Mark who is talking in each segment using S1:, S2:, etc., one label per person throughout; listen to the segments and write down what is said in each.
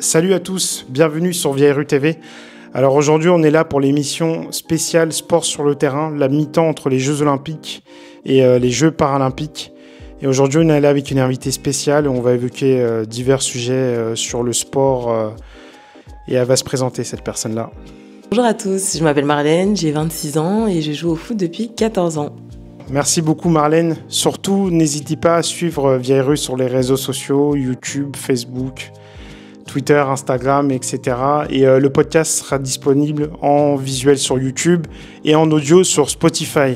S1: Salut à tous, bienvenue sur Rue TV. Alors aujourd'hui, on est là pour l'émission spéciale Sport sur le terrain, la mi-temps entre les Jeux Olympiques et euh, les Jeux Paralympiques. Et aujourd'hui, on est là avec une invitée spéciale on va évoquer euh, divers sujets euh, sur le sport. et elle va se présenter, cette personne-là.
S2: Bonjour à tous, je m'appelle Marlène, j'ai 26 ans et je joue au foot depuis 14 ans. Merci beaucoup Marlène. Surtout,
S1: n'hésitez pas à suivre Vieille Rue sur les réseaux sociaux, YouTube, Facebook. Twitter, Instagram, etc. Et euh, le podcast sera disponible en visuel sur YouTube et en audio sur Spotify.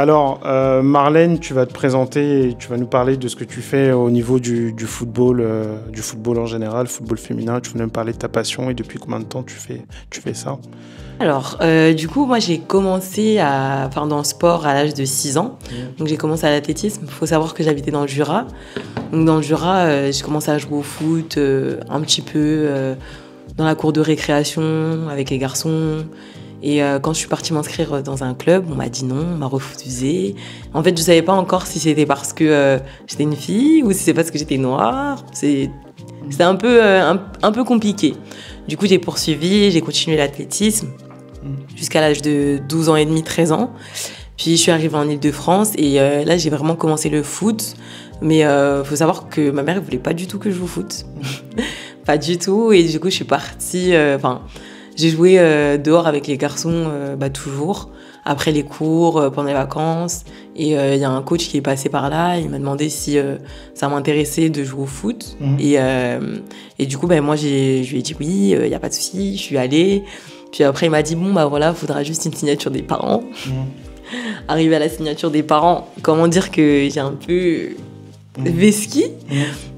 S1: Alors, euh, Marlène, tu vas te présenter et tu vas nous parler de ce que tu fais au niveau du, football, euh, du football en général, football féminin. Tu voulais même parler de ta passion et depuis combien de temps tu fais, ça
S2: Alors, euh, du coup, moi, j'ai commencé à, faire dans le sport à l'âge de 6 ans. Donc, j'ai commencé à l'athlétisme. Il faut savoir que j'habitais dans le Jura. Donc, dans le Jura, j'ai commencé à jouer au foot un petit peu dans la cour de récréation avec les garçons. Et euh, quand je suis partie m'inscrire euh, dans un club, on m'a dit non, on m'a refusé. En fait, je savais pas encore si c'était parce que euh, j'étais une fille ou si c'est parce que j'étais noire. C'est c'était un peu un, peu compliqué. Du coup, j'ai poursuivi, j'ai continué l'athlétisme jusqu'à l'âge de 12 ans et demi, 13 ans. Puis je suis arrivée en Île-de-France et là, j'ai vraiment commencé le foot. Mais il faut savoir que ma mère ne voulait pas du tout que je joue au foot. pas du tout. Et du coup, je suis partie. Enfin, j'ai joué euh, dehors avec les garçons euh, bah, toujours, après les cours, euh, pendant les vacances. Et il y a un coach qui est passé par là, il m'a demandé si ça m'intéressait de jouer au foot. Mhm. Et, du coup, bah, moi, je lui ai dit oui, il n'y a pas de souci, je suis allée. Puis après, il m'a dit bon, bah voilà, faudra juste une signature des parents. Mhm. Arriver à la signature des parents, comment dire que j'ai un peu. Mhm. vesqui?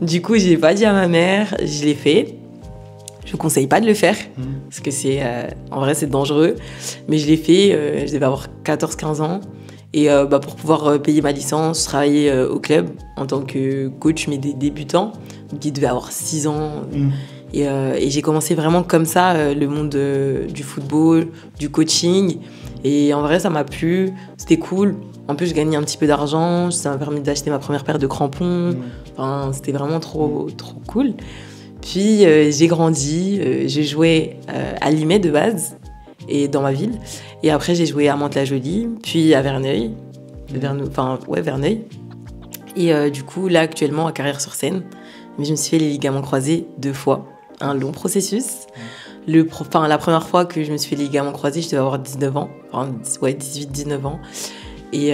S2: Du coup, j'ai pas dit à ma mère, je l'ai fait. Je ne conseille pas de le faire, mm. parce que c'est, euh, en vrai, c'est dangereux. Mais je l'ai fait, euh, je devais avoir 14-15 ans. Et euh, bah, pour pouvoir payer ma licence, travailler au club en tant que coach, mais des débutants, qui devaient avoir 6 ans. Mm. Et, j'ai commencé vraiment comme ça le monde du football, du coaching. Et en vrai, ça m'a plu, c'était cool. En plus, je gagnais un petit peu d'argent, ça m'a permis d'acheter ma première paire de crampons. Mm. Enfin, c'était vraiment trop, trop cool. Puis euh, j'ai grandi, euh, j'ai joué euh, à Limay de base, et dans ma ville. Et après j'ai joué à Mantes-la-Jolie, puis à Verneuil, mmh. Et du coup là actuellement à carrière sur scène, mais je me suis fait les ligaments croisés deux fois, un long processus. Mmh. Le la première fois que je me suis fait les ligaments croisés, je devais avoir 19 ans, 18-19 ans. Et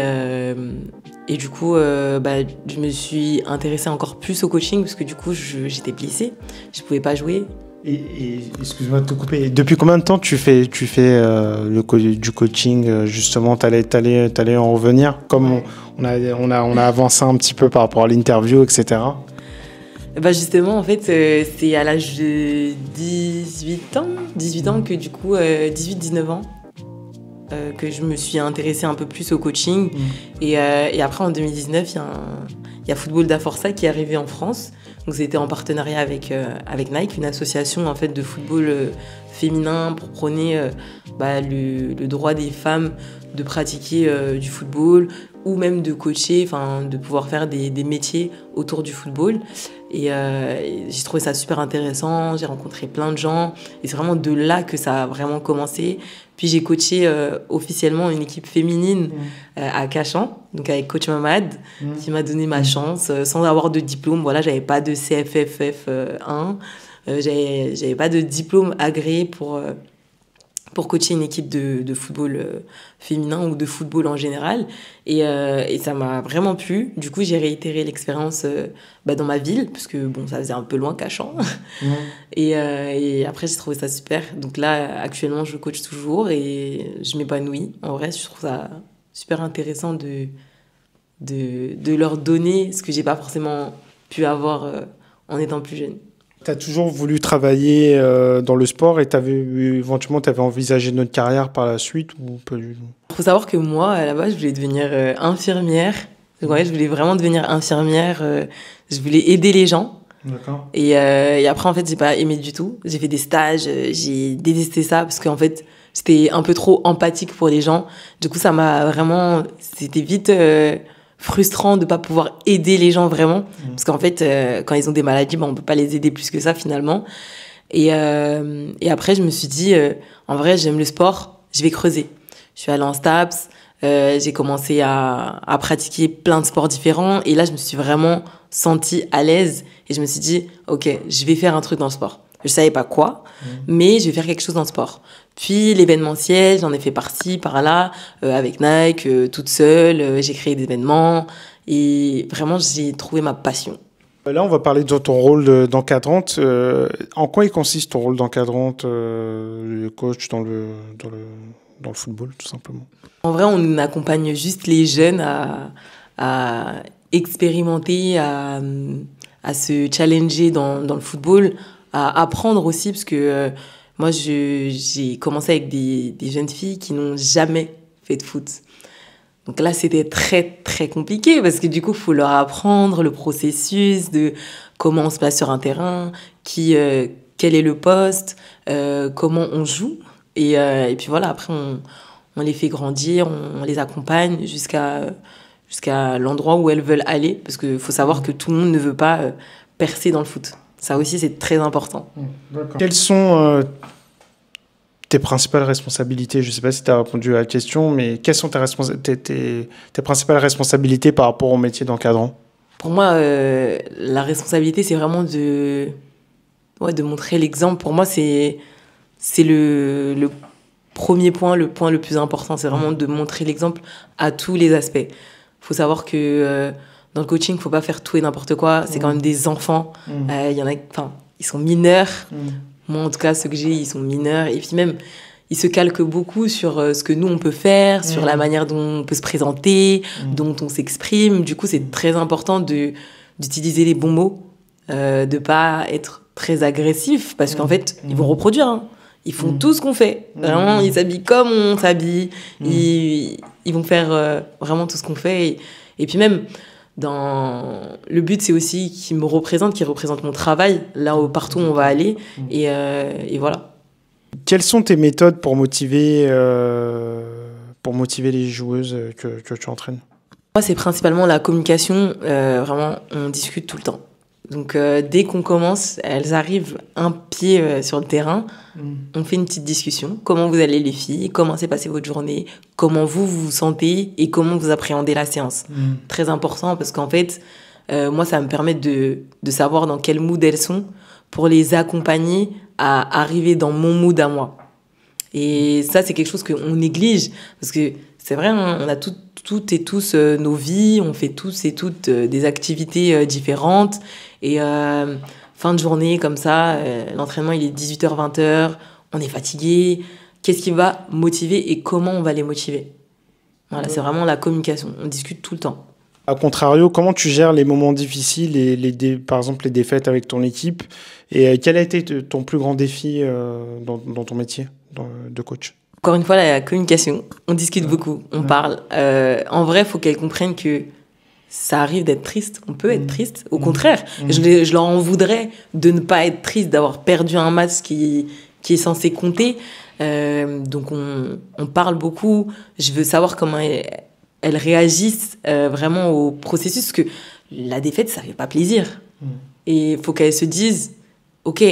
S2: et du coup, euh, bah, je me suis intéressée encore plus au coaching parce que du coup, j'étais blessée, je pouvais pas jouer. Et,
S1: excuse-moi de te couper. Depuis combien de temps tu fais, tu fais euh, le du coaching euh, Justement, t'allais, t'allais, en revenir Comme on, a, on, a, avancé un petit peu par rapport à l'interview, etc.
S2: Bah justement, en fait, c'est à l'âge de 18 ans, 18 ans que du coup, 18-19 ans, euh, que je me suis intéressée un peu plus au coaching. Mm. Euh, et, après, en 2019, il y, a Football d'Aforça qui est arrivé en France. Donc, c'était en partenariat avec, euh, avec Nike, une association en fait de football féminin pour prôner bah, le, droit des femmes de pratiquer du football ou même de coacher, enfin de pouvoir faire des, métiers autour du football. Et, et j'ai trouvé ça super intéressant. J'ai rencontré plein de gens. Et c'est vraiment de là que ça a vraiment commencé. Puis j'ai coaché euh, officiellement une équipe féminine mm. euh, à Cachan, donc avec coach Mamad, mm. qui m'a donné ma chance euh, sans avoir de diplôme. Voilà, j'avais pas de CFFF1, j'avais pas de diplôme agréé pour pour coacher une équipe de, football euh, féminin ou de football en général. Euh, et, ça m'a vraiment plu. Du coup, j'ai réitéré l'expérience euh, bah, dans ma ville, parce que bon, ça faisait un peu loin cachant. et, après, j'ai trouvé ça super. Donc là, actuellement, je coach toujours et je m'épanouis. En vrai, je trouve ça super intéressant de, de, de leur donner ce que j'ai pas forcément pu avoir en étant plus jeune
S1: tu as toujours voulu travailler euh, dans le sport et avais, éventuellement, tu avais envisagé notre carrière par la suite ou pas du tout
S2: Il faut savoir que moi, à la base, je voulais devenir euh, infirmière. je voulais vraiment devenir infirmière. Euh, je voulais aider les gens. D'accord. Et, et, après, en fait, j'ai pas aimé du tout. J'ai fait des stages, j'ai détesté ça parce qu'en fait, c'était un peu trop empathique pour les gens. Du coup, ça m'a vraiment. C'était vite frustrant de pas pouvoir aider les gens vraiment. Mmh. Parce qu'en fait, euh, quand ils ont des maladies, on bah, on peut pas les aider plus que ça finalement. Et, euh, et après, je me suis dit, euh, en vrai, j'aime le sport, je vais creuser. Je suis allée en STAPS, j'ai commencé à, à, pratiquer plein de sports différents. Et là, je me suis vraiment sentie à l'aise. Et je me suis dit, OK, je vais faire un truc dans le sport. Je savais pas quoi, mm. mais je vais faire quelque chose dans le sport. Puis l'événementiel, j'en ai fait partie par-là, euh, avec Nike, euh, toute seule. Euh, j'ai créé des événements et vraiment j'ai trouvé ma passion.
S1: Là, on va parler de ton rôle d'encadrante. en quoi il consiste ton rôle d'encadrante, le coach dans le, dans le, dans le football, tout simplement
S2: En vrai, on accompagne juste les jeunes à, à expérimenter, à, à se challenger dans, dans le football à apprendre aussi, parce que euh, moi, j'ai commencé avec des, des, jeunes filles qui n'ont jamais fait de foot. Donc là, c'était très, très compliqué, parce que du coup, il faut leur apprendre le processus de comment on se passe sur un terrain, qui, euh, quel est le poste, euh, comment on joue. Et, et, puis voilà, après, on, on les fait grandir, on, les accompagne jusqu'à jusqu'à l'endroit où elles veulent aller, parce qu'il faut savoir que tout le monde ne veut pas percer dans le foot. Ça aussi, c'est très important. Mm, quelles
S1: sont euh, tes principales responsabilités Je ne sais pas si tu as répondu à la question, mais quelles sont tes, principales responsabilités par rapport au métier d'encadrant
S2: Pour moi, euh, la responsabilité, c'est vraiment de, ouais, de montrer l'exemple. Pour moi, c'est le, le premier point, le point le plus important. C'est vraiment mm. de montrer l'exemple à tous les aspects. Il faut savoir que... Euh, dans le coaching, faut pas faire tout et n'importe quoi. C'est quand même des enfants. Il mmh. euh, y en a, enfin, ils sont mineurs. Mmh. Moi, en tout cas, ceux que j'ai, ils sont mineurs. Et puis même, ils se calquent beaucoup sur euh, ce que nous on peut faire, sur la mmh. manière dont on peut se présenter, dont on s'exprime. Du coup, c'est très important de d'utiliser les bons mots, euh, de pas être très agressif, parce qu'en fait, ils vont reproduire. Hein. Ils font tout ce qu'on fait. Vraiment, ils s'habillent comme on s'habille. Ils, vont faire euh, vraiment tout ce qu'on fait. et puis même, dans le but c'est aussi qu'il me représente qu'il représente mon travail là où partout on va aller et, euh, voilà
S1: quelles sont tes méthodes pour motiver euh, pour motiver les joueuses que, tu entraînes
S2: moi c'est principalement la communication euh, vraiment on discute tout le temps donc euh, dès qu'on commence, elles arrivent un pied euh, sur le terrain, mm. on fait une petite discussion. Comment vous allez les filles Comment s'est passée votre journée Comment vous vous sentez Et comment vous appréhendez la séance mm. Très important parce qu'en fait, euh, moi, ça me permet de, savoir dans quel mood elles sont pour les accompagner à arriver dans mon mood à moi. Et ça, c'est quelque chose qu'on néglige parce que c'est vrai, hein, on a toutes toutes et tous euh, nos vies, on fait tous et toutes euh, des activités euh, différentes. Et fin de journée, comme ça, l'entraînement, il est 18h-20h, on est fatigué. Qu'est-ce qui va motiver et comment on va les motiver Voilà, c'est vraiment la communication. On discute tout le temps.
S1: A contrario, comment tu gères les moments difficiles et les par exemple les défaites avec ton équipe Et quel a été ton plus grand défi dans, ton métier de coach
S2: encore une fois, la communication, on discute beaucoup, on parle. Euh, en vrai, il faut qu'elles comprennent que ça arrive d'être triste, on peut être mm. triste. Au mm. contraire, mm. Je, leur en voudrais de ne pas être triste, d'avoir perdu un match qui, qui est censé compter. Euh, donc on, parle beaucoup, je veux savoir comment elles, réagissent euh, vraiment au processus, parce que la défaite, ça fait pas plaisir. Et il faut qu'elles se disent, ok,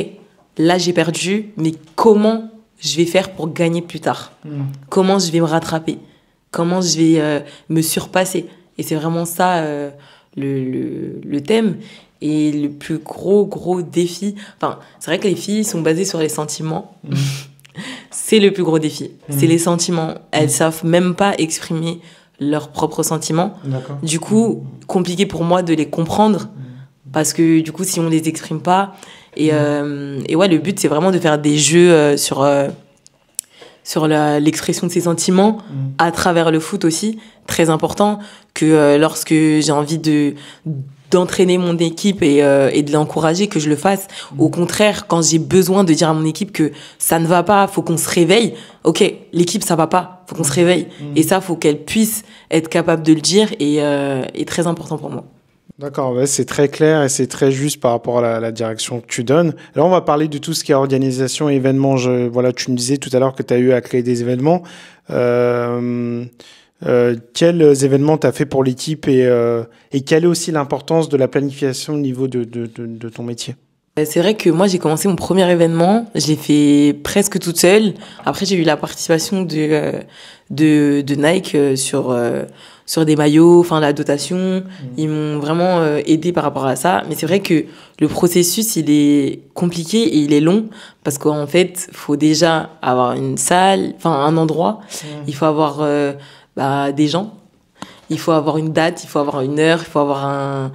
S2: là j'ai perdu, mais comment je vais faire pour gagner plus tard hmm. Comment je vais me rattraper Comment je vais euh, me surpasser Et c'est vraiment ça euh, le, le, thème. Et le plus gros, gros défi, enfin, c'est vrai que les filles sont basées sur les sentiments. Hmm. c'est le plus gros défi. Hmm. C'est les sentiments. Elles savent même pas exprimer leurs propres sentiments. Du coup, compliqué pour moi de les comprendre. Parce que du coup, si on les exprime pas, et, mm. euh, et ouais, le but, c'est vraiment de faire des jeux euh, sur, euh, sur l'expression de ses sentiments mm. à travers le foot aussi. Très important que euh, lorsque j'ai envie de d'entraîner mon équipe et, et de l'encourager, que je le fasse. Mm. Au contraire, quand j'ai besoin de dire à mon équipe que ça ne va pas, faut qu'on se réveille. Ok, l'équipe ça va pas, faut qu'on se réveille. Et ça, faut qu'elle puisse être capable de le dire et, euh, très important pour moi.
S1: D'accord, c'est très clair et c'est très juste par rapport à la, direction que tu donnes. Alors on va parler de tout ce qui est organisation et événements. Je, voilà, tu me disais tout à l'heure que tu as eu à créer des événements. Euh, euh, quels événements tu as fait pour l'équipe et, euh, et, quelle est aussi l'importance de la planification au niveau de, de, de, ton métier
S2: euh, c'est vrai que moi j'ai commencé mon premier événement, je l'ai fait presque toute seule. Après j'ai eu la participation de euh, de, de Nike sur sur des maillots, enfin la dotation. Mm. Ils m'ont vraiment euh, aidé par rapport à ça. Mais c'est vrai que le processus, il est compliqué et il est long parce qu'en fait, il faut déjà avoir une salle, enfin un endroit. Mm. Il faut avoir euh, bah, des gens. Il faut avoir une date, il faut avoir une heure, il faut avoir un,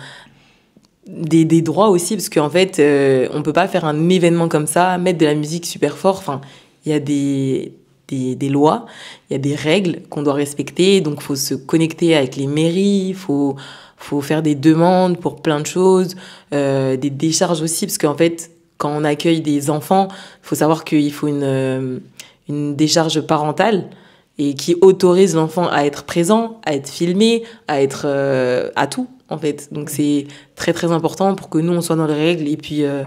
S2: des, droits aussi, parce qu'en fait, on euh, on peut pas faire un événement comme ça, mettre de la musique super fort. Enfin, il y a des, des, des, lois, il y a des règles qu'on doit respecter, donc faut se connecter avec les mairies, faut faut faire des demandes pour plein de choses, euh, des décharges aussi, parce qu'en fait, quand on accueille des enfants, faut savoir qu'il faut une, euh, une décharge parentale et qui autorise l'enfant à être présent, à être filmé, à être euh, à tout en fait. Donc c'est très très important pour que nous on soit dans les règles et puis euh,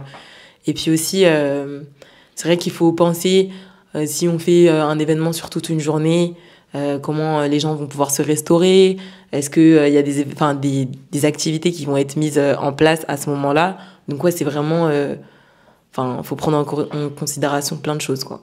S2: et puis aussi c'est vrai qu'il faut penser euh, si on fait euh, un événement sur toute une journée, euh, comment les gens vont pouvoir se restaurer Est-ce qu'il il y a des, des, des, activités qui vont être mises en place à ce moment-là Donc ouais, c'est vraiment... Enfin, il faut prendre en, considération plein de choses, quoi.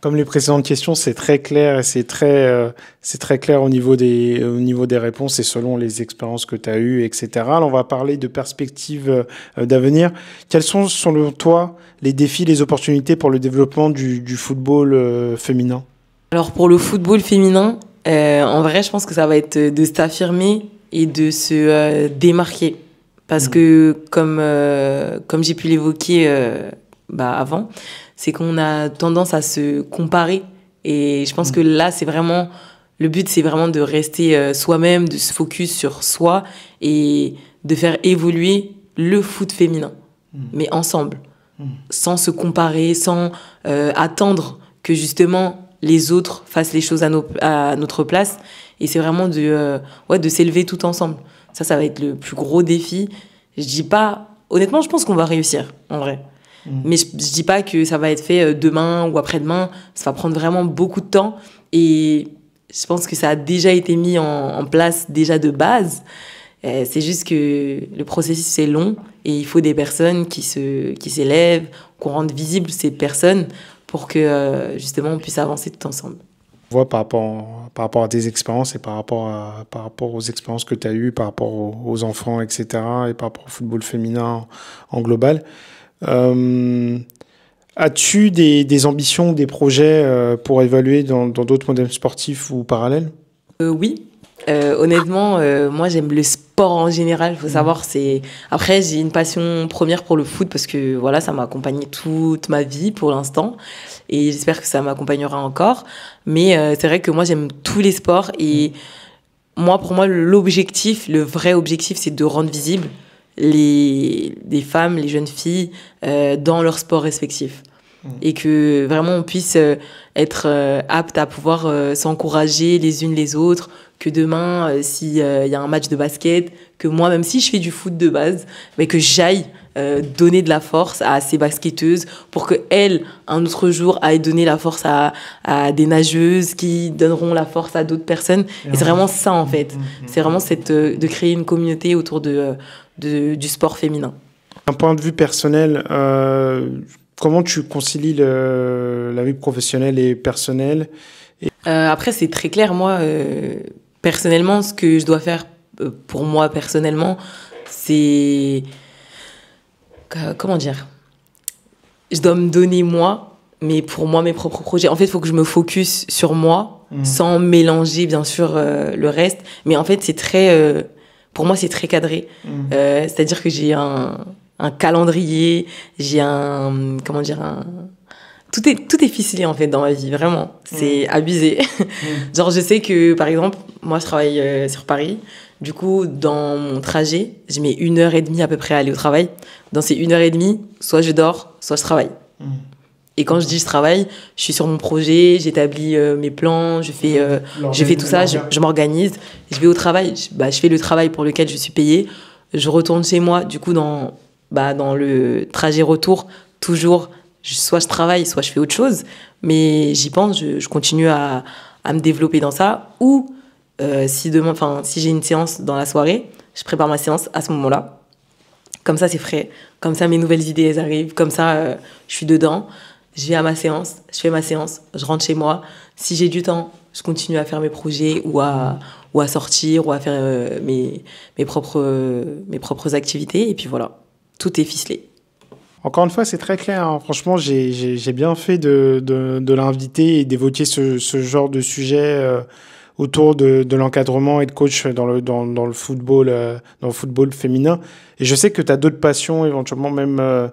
S1: Comme les précédentes questions, c'est très clair et c'est très, euh, c'est très clair au niveau, des, au niveau des réponses et selon les expériences que tu as eues, etc. on va parler de perspectives euh, d'avenir. Quels sont, selon toi, les défis, les opportunités pour le développement du, football euh, féminin
S2: Alors, pour le football féminin, en vrai, je pense que ça va être de s'affirmer et de se démarquer. Parce mmh. que, comme, comme j'ai pu l'évoquer bah, avant, c'est qu'on a tendance à se comparer. Et je pense mm. que là, c'est vraiment le but, c'est vraiment de rester euh, soi-même, de se focus sur soi et de faire évoluer le foot féminin, mm. mais ensemble, mm. sans se comparer, sans euh, attendre que justement les autres fassent les choses à, notre place. Et c'est vraiment de, euh, ouais, de s'élever tout ensemble. Ça, ça va être le plus gros défi. Je dis pas, honnêtement, je pense qu'on va réussir, en vrai. Mm. Mais je, ne dis pas que ça va être fait euh, demain ou après-demain. Ça va prendre vraiment beaucoup de temps. Et je pense que ça a déjà été mis en, place déjà de base. Euh, c'est juste que le processus est long et il faut des personnes qui se qui s'élèvent, qu'on rende visibles ces personnes pour que euh, justement on puisse avancer tout ensemble. On par rapport par rapport à tes expériences et par
S1: rapport par rapport aux expériences que tu as eues par rapport aux, aux, enfants etc et par rapport au football féminin en global. Euh, as-tu des, ambitions, des projets euh, pour évaluer dans d'autres modèles sportifs ou parallèles
S2: euh, Oui, honnêtement, moi j'aime le sport en général. Faut mmh. savoir, c'est après j'ai une passion première pour le foot parce que voilà, ça m'a accompagné toute ma vie pour l'instant et j'espère que ça m'accompagnera encore. Mais c'est vrai que moi j'aime tous les sports et mmh. moi pour moi l'objectif, le vrai objectif, c'est de rendre visible les, femmes, les jeunes filles euh, dans leur sport respectif. Mm. Et que vraiment on puisse euh, être euh, apte à pouvoir s'encourager les unes les autres, que demain, s'il y a un match de basket, que moi, même si je fais du foot de base, mais que j'aille euh, donner de la force à ces basketteuses pour que elles, un autre jour, aillent donner la force à, des nageuses qui donneront la force à d'autres personnes. Et c'est vraiment ça, en fait. Mm, mm, mm. C'est vraiment cette, euh, de créer une communauté autour euh, de, du sport féminin.
S1: D'un point de vue personnel, comment tu concilies
S2: la vie professionnelle et personnelle Après, c'est très clair. Moi, personnellement, ce que je dois faire pour moi personnellement, c'est euh, comment dire Je dois me donner moi, mais pour moi, mes propres projets. En fait, il faut que je me focus sur moi, mm. sans mélanger, bien sûr, euh, le reste. Mais en fait, c'est très. Euh, pour moi, c'est très cadré. Mm. C'est-à-dire que j'ai un, calendrier, j'ai un. Comment dire Tout est, ficelé en fait dans ma vie, vraiment. C'est mm. abusé. Genre, je sais que par exemple, moi je travaille sur Paris, du coup, dans mon trajet, je mets une heure et demie à peu près à aller au travail. Dans ces une heure et demie, soit je dors, soit je travaille. Mmh. Et quand je dis je travaille, je suis sur mon projet, j'établis euh, mes plans, je fais, euh, je tout ça, je, m'organise, je vais au travail, je, bah, fais le travail pour lequel je suis payé. je retourne chez moi, du coup, dans, bah, dans le trajet retour, toujours, soit je travaille, soit je fais autre chose, mais j'y pense, je, continue à, à, me développer dans ça, ou euh, si demain, enfin, si j'ai une séance dans la soirée, je prépare ma séance à ce moment-là. Comme ça, c'est frais. Comme ça, mes nouvelles idées, arrivent. Comme ça, euh, je suis dedans. Je vais à ma séance, je fais ma séance, je rentre chez moi. Si j'ai du temps, je continue à faire mes projets ou à, ou à sortir ou à faire euh, mes, mes, propres, mes propres activités. Et puis voilà, tout est ficelé. Encore une fois, c'est très clair. Hein. Franchement, j'ai
S1: bien fait de, de, l'inviter et d'évoquer ce, ce, genre de sujet autour de, l'encadrement et de coach dans le, dans, le, football, euh, dans le football féminin. Et je sais que tu as d'autres passions, éventuellement même euh,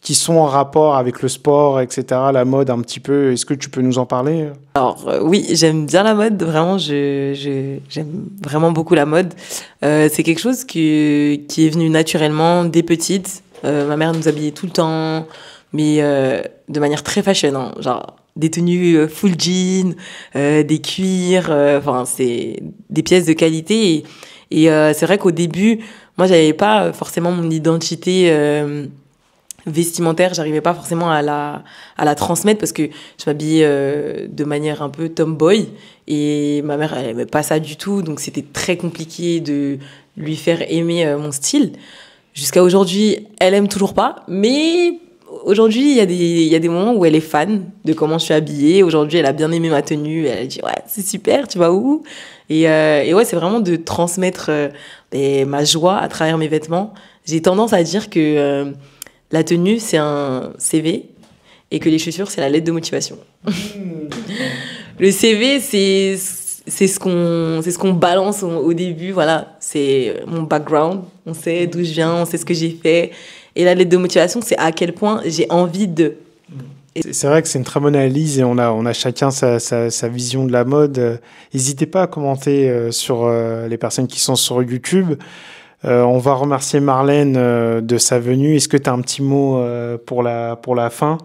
S1: qui sont en rapport avec le sport, etc., la mode un petit peu. Est-ce que tu peux nous en parler euh
S2: Alors oui, j'aime bien la mode, vraiment, j'aime vraiment beaucoup la mode. c'est quelque chose qui est venu naturellement dès petite. ma mère nous habillait tout le temps, mais de manière très fashion. Hein. Genre, des tenues euh, full jean, euh, des cuirs, euh, enfin c'est des pièces de qualité. Et, et c'est vrai qu'au début, moi j'avais pas forcément mon identité vestimentaire, j'arrivais pas forcément à la à la transmettre parce que je m'habillais de manière un peu tomboy et ma mère elle aimait pas ça du tout, donc c'était très compliqué de lui faire aimer mon style. Jusqu'à aujourd'hui, elle aime toujours pas, mais aujourd'hui, il y, a des, des moments où elle est fan de comment je suis habillée. Aujourd'hui, elle a bien aimé ma tenue. Elle dit, ouais, c'est super, tu vas où euh, et, ouais, c'est vraiment de transmettre euh, ma joie à travers mes vêtements. J'ai tendance à dire que euh, la tenue, c'est un CV et que les chaussures, c'est la lettre de motivation. Mmh. Le CV, c'est ce qu'on ce qu'on balance au, au début voilà c'est mon background on sait d'où je viens on sait ce que j'ai fait et la lettre de motivation, c'est à quel point j'ai envie de.
S1: C'est vrai que c'est une très bonne analyse et on a, on a chacun sa, sa, vision de la mode. N'hésitez pas à commenter euh, sur euh, les personnes qui sont sur YouTube. Euh, on va remercier Marlène de sa venue. Est-ce que tu as un petit mot pour, la, pour la fin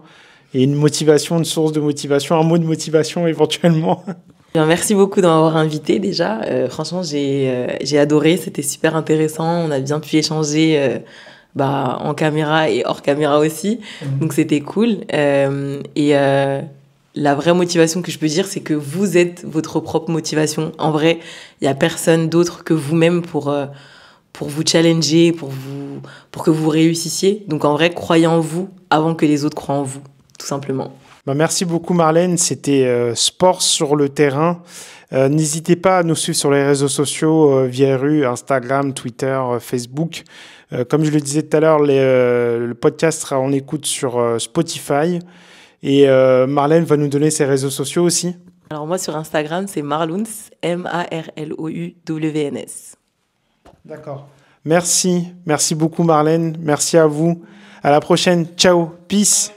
S1: Et une motivation, une source de motivation, un mot de motivation éventuellement
S2: merci beaucoup d'avoir invité déjà. franchement, j'ai adoré, c'était super intéressant. On a bien pu échanger bah, en caméra et hors caméra aussi. Mhm. Donc c'était cool. Euh, et euh, la vraie motivation que je peux dire, c'est que vous êtes votre propre motivation. En vrai, il n'y a personne d'autre que vous-même pour, euh, pour vous challenger, pour, vous, pour que vous réussissiez. Donc en vrai, croyez en vous avant que les autres croient en vous, tout
S1: simplement. Bah, merci beaucoup Marlène, c'était euh, Sports sur le terrain. Euh, n'hésitez pas à nous suivre sur les réseaux sociaux, euh, via Rue, Instagram, Twitter, Facebook. comme je le disais tout à l'heure, le podcast sera en écoute sur Spotify. Et Marlène va nous donner ses réseaux sociaux aussi.
S2: Alors moi sur Instagram, c'est Marlouns, M-A-R-L-O-U-W-N-S. D'accord.
S1: Merci, merci beaucoup Marlène, merci à vous. À la prochaine, ciao, peace.